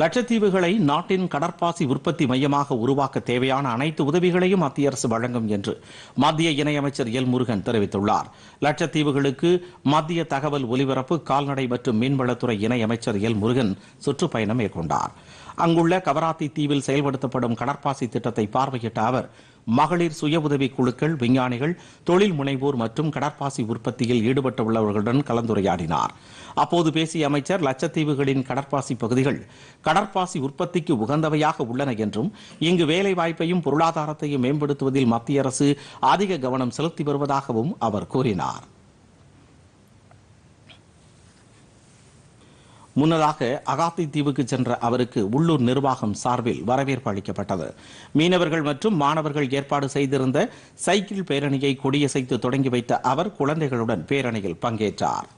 லட்சத்தீவுகளை நாட்டின் கடற்பாசி உற்பத்தி மையமாக உருவாக்க தேவையான அனைத்து உதவிகளையும் மத்திய அரசு வழங்கும் என்று மத்திய இணையமைச்சர் எல் முருகன் தெரிவித்துள்ளார் லட்சத்தீவுகளுக்கு மத்திய தகவல் ஒலிபரப்பு கால்நடை மற்றும் மீன்வளத்துறை இணையமைச்சர் எல் முருகன் சுற்றுப்பயணம் மேற்கொண்டார் அங்குள்ள கவராத்தி தீவில் செயல்படுத்தப்படும் கடற்பாசி திட்டத்தை பார்வையிட்ட அவர் மகளிர் சுய உதவி குழுக்கள் விஞ்ஞானிகள் தொழில் முனைவோர் மற்றும் கடற்பாசி உற்பத்தியில் ஈடுபட்டுள்ளவர்களுடன் உள்ளவர்களுடன் கலந்துரையாடினார் அப்போது பேசிய அமைச்சர் லட்சத்தீவுகளின் கடற்பாசி பகுதிகள் கடற்பாசி உற்பத்திக்கு உகந்தவையாக உள்ளன என்றும் இங்கு வேலை வாய்ப்பையும் பொருளாதாரத்தையும் மேம்படுத்துவதில் மத்திய அரசு அதிக கவனம் செலுத்தி வருவதாகவும் அவர் கூறினார் முன்னதாக அகாத்தி தீவுக்கு சென்ற அவருக்கு உள்ளூர் நிர்வாகம் சார்பில் வரவேற்பு அளிக்கப்பட்டது மீனவர்கள் மற்றும் மாணவர்கள் ஏற்பாடு செய்திருந்த சைக்கிள் பேரணியை கொடியசைத்து தொடங்கி வைத்த அவர் குழந்தைகளுடன் பேரணியில் பங்கேற்றார்